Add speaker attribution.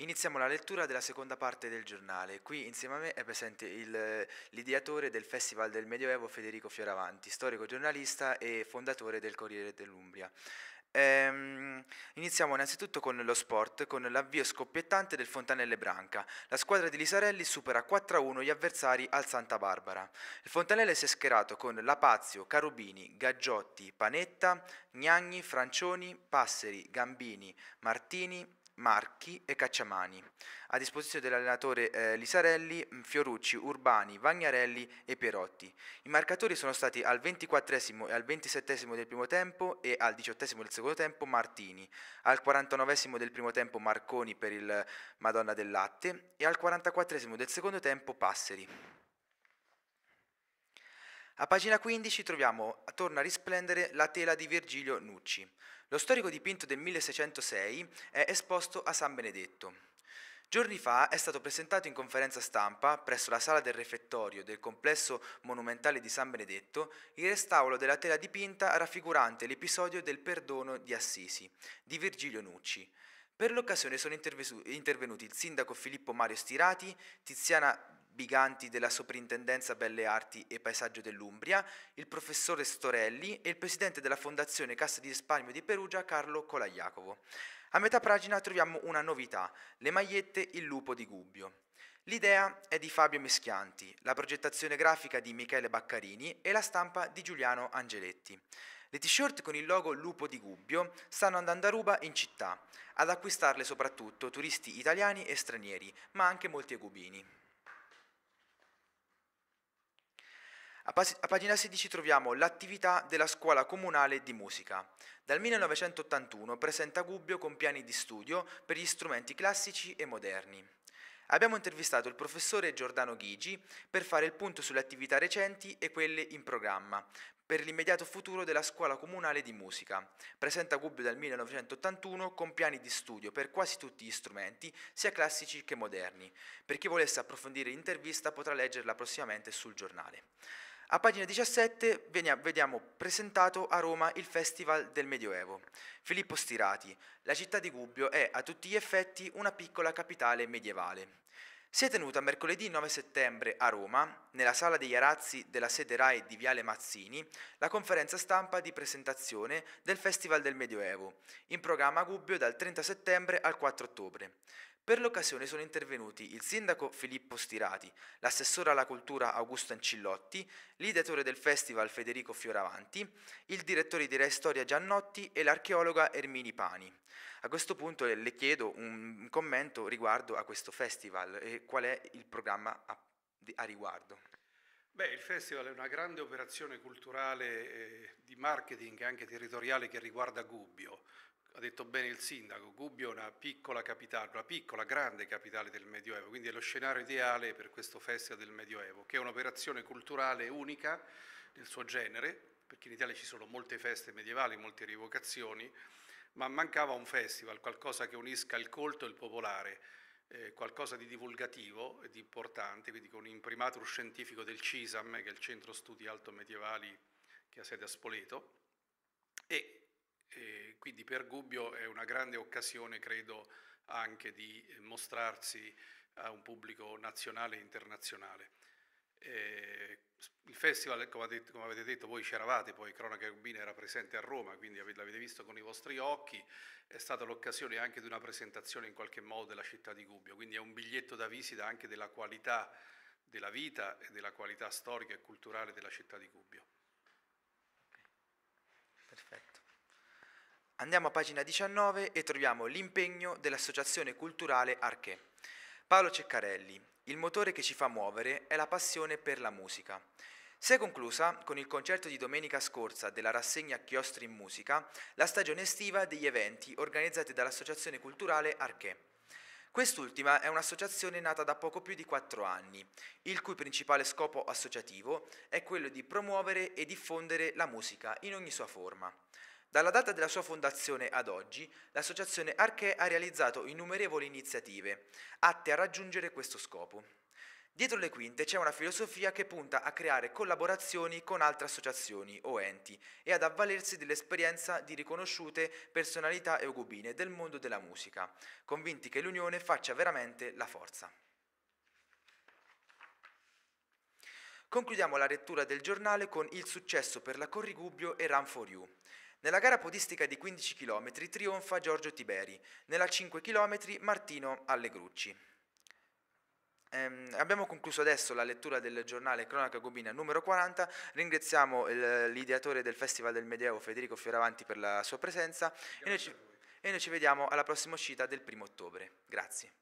Speaker 1: Iniziamo la lettura della seconda parte del giornale. Qui insieme a me è presente il, eh, l'ideatore del Festival del Medioevo Federico Fioravanti, storico giornalista e fondatore del Corriere dell'Umbria. Ehm, iniziamo innanzitutto con lo sport, con l'avvio scoppiettante del Fontanelle Branca. La squadra di Lisarelli supera 4-1 gli avversari al Santa Barbara. Il Fontanelle si è schierato con Lapazio, Carubini, Gaggiotti, Panetta, Gnagni, Francioni, Passeri, Gambini, Martini, Marchi e Cacciamani. A disposizione dell'allenatore eh, Lisarelli, Fiorucci, Urbani, Vagnarelli e Pierotti. I marcatori sono stati al 24 e al 27 del primo tempo e al 18 del secondo tempo Martini, al 49 del primo tempo Marconi per il Madonna del Latte e al 44 del secondo tempo Passeri. A pagina 15 troviamo, torna a risplendere, la tela di Virgilio Nucci. Lo storico dipinto del 1606 è esposto a San Benedetto. Giorni fa è stato presentato in conferenza stampa, presso la sala del refettorio del complesso monumentale di San Benedetto, il restauro della tela dipinta raffigurante l'episodio del perdono di Assisi, di Virgilio Nucci. Per l'occasione sono intervenuti il sindaco Filippo Mario Stirati, Tiziana Biganti della Soprintendenza Belle Arti e Paesaggio dell'Umbria, il professore Storelli e il presidente della Fondazione Cassa di Risparmio di Perugia Carlo Colaiacovo. A metà pagina troviamo una novità, le magliette Il lupo di Gubbio. L'idea è di Fabio Meschianti, la progettazione grafica di Michele Baccarini e la stampa di Giuliano Angeletti. Le t-shirt con il logo Lupo di Gubbio stanno andando a ruba in città, ad acquistarle soprattutto turisti italiani e stranieri, ma anche molti egubini. A, pagina 16 troviamo l'attività della scuola comunale di musica. Dal 1981 presenta Gubbio con piani di studio per gli strumenti classici e moderni. Abbiamo intervistato il professore Giordano Ghigi per fare il punto sulle attività recenti e quelle in programma per l'immediato futuro della scuola comunale di musica. Presenta Gubbio dal 1981 con piani di studio per quasi tutti gli strumenti, sia classici che moderni. Per chi volesse approfondire l'intervista potrà leggerla prossimamente sul giornale. A pagina 17 vediamo presentato a Roma il Festival del Medioevo. Filippo Stirati, la città di Gubbio è a tutti gli effetti una piccola capitale medievale. Si è tenuta mercoledì 9 settembre a Roma, nella sala degli arazzi della sede RAI di Viale Mazzini, la conferenza stampa di presentazione del Festival del Medioevo, in programma a Gubbio dal 30 settembre al 4 ottobre. Per l'occasione sono intervenuti il sindaco Filippo Stirati, l'assessore alla cultura Augusto Ancillotti, l'ideatore del festival Federico Fioravanti, il direttore di Re Storia Giannotti e l'archeologa Ermini Pani. A questo punto le chiedo un commento riguardo a questo festival e qual è il programma a, a riguardo.
Speaker 2: Beh, il festival è una grande operazione culturale eh, di marketing anche territoriale che riguarda Gubbio, ha detto bene il sindaco, Gubbio è una piccola capitale, una piccola, grande capitale del Medioevo, quindi è lo scenario ideale per questo Festival del Medioevo, che è un'operazione culturale unica nel suo genere, perché in Italia ci sono molte feste medievali, molte rivocazioni, ma mancava un festival, qualcosa che unisca il colto e il popolare, eh, qualcosa di divulgativo e di importante, quindi con un imprimatur scientifico del CISAM, che è il Centro Studi Alto Medievali che ha sede a Spoleto, e e quindi per Gubbio è una grande occasione, credo, anche di eh, mostrarsi a un pubblico nazionale e internazionale. E il festival, come, detto, come, avete detto, voi c'eravate, poi Cronaca Urbina era presente a Roma, quindi l'avete visto con i vostri occhi, è stata l'occasione anche di una presentazione in qualche modo della città di Gubbio, quindi è un biglietto da visita anche della qualità della vita e della qualità storica e culturale della città di Gubbio.
Speaker 1: Andiamo a pagina 19 e troviamo l'impegno dell'Associazione Culturale Arché. Paolo Ceccarelli, il motore che ci fa muovere è la passione per la musica. Si è conclusa con il concerto di domenica scorsa della rassegna Chiostri in Musica, la stagione estiva degli eventi organizzati dall'Associazione Culturale Arché. Quest'ultima è un'associazione nata da poco più di quattro anni, il cui principale scopo associativo è quello di promuovere e diffondere la musica in ogni sua forma. Dalla data della sua fondazione ad oggi, l'associazione Arche ha realizzato innumerevoli iniziative atte a raggiungere questo scopo. Dietro le quinte c'è una filosofia che punta a creare collaborazioni con altre associazioni o enti e ad avvalersi dell'esperienza di riconosciute personalità e eugubine del mondo della musica, convinti che l'unione faccia veramente la forza. Concludiamo la lettura del giornale con il successo per la Corrigubbio e Run for You. Nella gara podistica di 15 km trionfa Giorgio Tiberi, nella 5 km Martino Allegrucci. Ehm, abbiamo concluso adesso la lettura del giornale Cronaca Gobina numero 40, ringraziamo il, l'ideatore del Festival del Medeo Federico Fioravanti per la sua presenza e noi, ci, e noi ci vediamo alla prossima uscita del primo ottobre. Grazie.